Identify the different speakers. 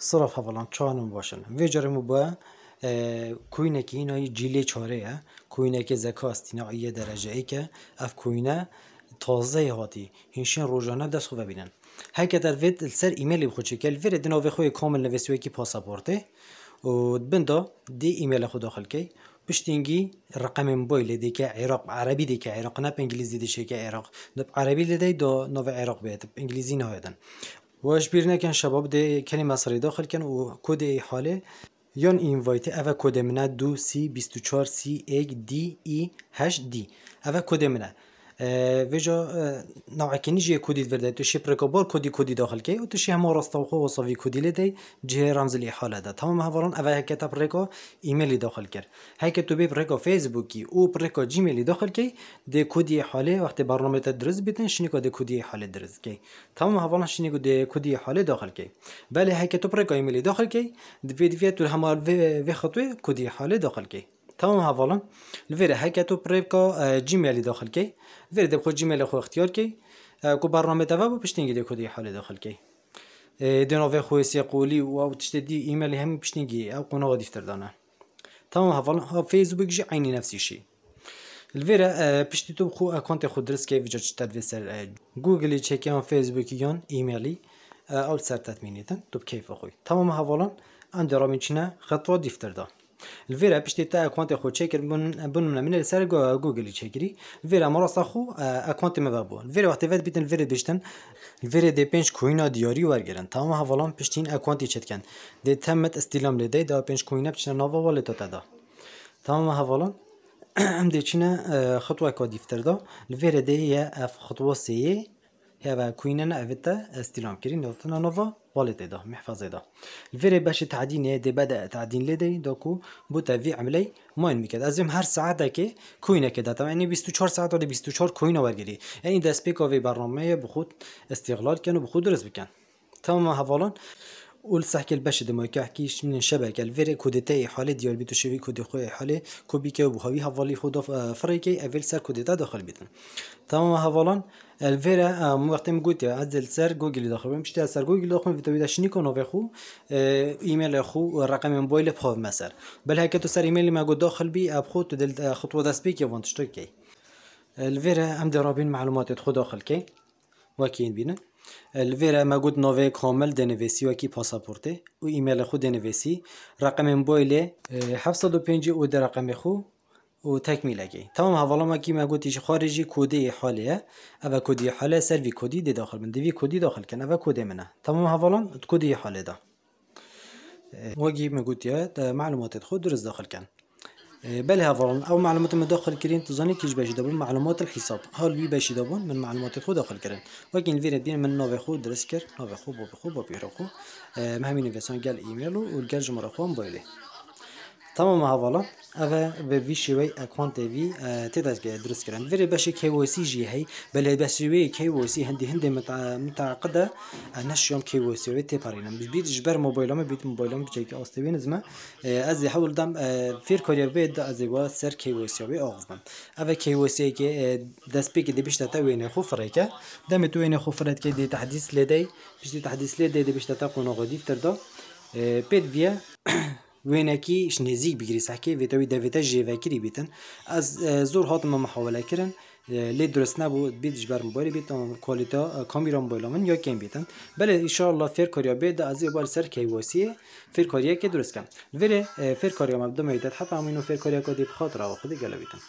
Speaker 1: هفلان چانم باشن وی Vecarım با کوینه که اینایی جیلی چاره ها کوینه که زکا یه درجه ای که اف کوینه تازه هاتی هنشین روزانه دست بینن ببینن که در وید سر ایمیلی بخود چکل ویر دنا وی خوی کامل نویسوی کی پاسپورته و بندا دی ایمیل خود داخل کی پشتینگی رقم موبایل دی که عراق عربی دی که عراق نه انگلیسی دی که عراق عربی دی دا نو عراق بیت انگلیسی نه واش بیر نکن شباب ده کنی مصاری داخل کن و کد ای حاله یان اینوایت اوه کد منه دو سی بیستو چار سی ایگ دی ای هشت دی اوه کد منه ویجا نوع کنی جه کودی ورده تو شی پرکوبار کودی کودی داخل کی و تو شی هم راست و خو وی کودی لدی جه رمز لی حاله ده تمام هواران اول هک تا پرکو ایمیلی داخل کرد هک تو به پرکو فیسبوکی او پرکو جیمیلی داخل کی د کودی حاله وقتی برنامه تدرس بیتن شنی کد کودی حاله درس کی تمام هواران شنی کد کودی حاله داخل کی بله هک تو پرکو ایمیلی داخل کی د ویدیو تو هم وی خطوه کودی حاله داخل کی تمام هفالم لفير تو بريبكا آه، جيميل داخل كي فير دبخو جيميل خو اختيار كي آه، كو برنامه تبع بشتنجي دي كودي حال داخل كي آه، دينوفي خو سي قولي و تشتدي ايميل هم بشتنجي او قناه دفتر دانا تمام هفالم فيسبوك جي عيني نفس الشيء الفيرا باش تبخو اكونت خو درس كي جات شتات في سر جوجل تشيكيان فيسبوك يون ايميلي او سر تثمينيتن تو كيف اخوي تمام هفالن اندرامي خطوه دفتر دان الفيرا بيشتي تا كونتي خو تشيكر بن بن من السار جوجل تشيكري الفيرا مرص خو اكونت آه، مبابو الفيرا وقت فات بيتن الفيرا بيشتن الفيرا دي بينش كوينا دياري ورجرن تمام هفلان بيشتين اكونت تشتكن دي تمت استلام لدي دا بينش كوينا باش نوفا ولا تدا تمام حوالون ام ديتشينا آه، خطوه كوديفتر دو الفيرا دي هي خطوه سي إيه. هذا كوينانا افتا استلام كرين يلتنا نوفا والت دا محفظ دا الفيري باش تعدين يدي بدأ تعدين لدي دوكو بوتا في عملي مهم میکرد ازم هر ساعت که کوینه که دادم 24 ساعت ولی 24 کوین ورگری. این دست فی برنامه بخود استقلال کن و بخود درست بکن تمام حوالان ولسه حكي الباشا دما كحكيش من شبكة الفيري كود كودتاي حالي ديال بيتو شوي كود خويا حالي كوبي كوبيكا وبخوي هافالي خود فريكي افيل سار كودتا داخل بيتن تمام هافالان الفيرا وقت ما قلت عزل سر جوجل داخل مش تاع سر جوجل داخل في تويدا شنيكون اوف اخو ايميل اخو رقم موبايل بخوف مسر بل هكا تو سر ايميل ما قد داخل بي ابخو تدل خطوه داسبيك يفونت شتوكي الفيرا عمدي رابين معلومات تدخل داخل كي واكين بينا الویرا ما گود نوه کامل دنویسی کی پاسپورته او ایمیل خود دنویسی رقم موبایل 705 او در رقم خو و تکمیل اگه تمام حوالا ما کی ما خارجی کده حاله، او کودی حاله سر وی کدی دی داخل من دوی کودی داخل کن او کودی منه تمام حوالا کودی حاله دا وگی ما یا معلومات خود درست داخل کن إيه، بله هذا او معلومات ما داخل كرين تزاني كيش باش دابون معلومات الحساب هل بي باش دابون من معلومات خو داخل كرين ولكن فيرا بين من نوفي خو درس كر نوفي خو بوبي خو بوبي خو إيه، مهمين فيسان قال و وقال جمهور اخوان بويلي تمام هاولا اوه به وی شوی اکانت اه، وی تی تیداز که درست کردن وره باشه KYC جی هی بله باشه وی KYC هندی هندی متعقده اه، نش یوم KYC وی تی تپارینم بید جبر موبایل موبایلم بید موبایلم بچه که آستوین زما اه، از حول دم فیر کاری بید از و سر KYC وی آغازم اوه KYC که دست پیک دی بشتا تا وینه خو فرقه دم تو وینه خو فرقه که دی تحدیث لدی بیشتر تحدیث لدی دی بشتا تا قناغدیف تر دا بید بیا وێنەکی شنێزیک بگریساکێ بێتەوەی دەبێتە ژێڤەکری بیتن ئەس زۆر هاتممە مححاولەکردن لێ درستنا بوو بیت ژبەر بۆری بیت کۆلیتا کامیران بۆلا من یاکەم بیتن بەێ ئیشاءله فێر کۆریا بێ دا ئەزی بار سەر کەیوەسیە فێر کۆریەکە درستکەم وێرە فێر کۆریامە بدەمەیدت حتا من و فێر کۆریەکە دی بخاتراوە خودی گەلەویتن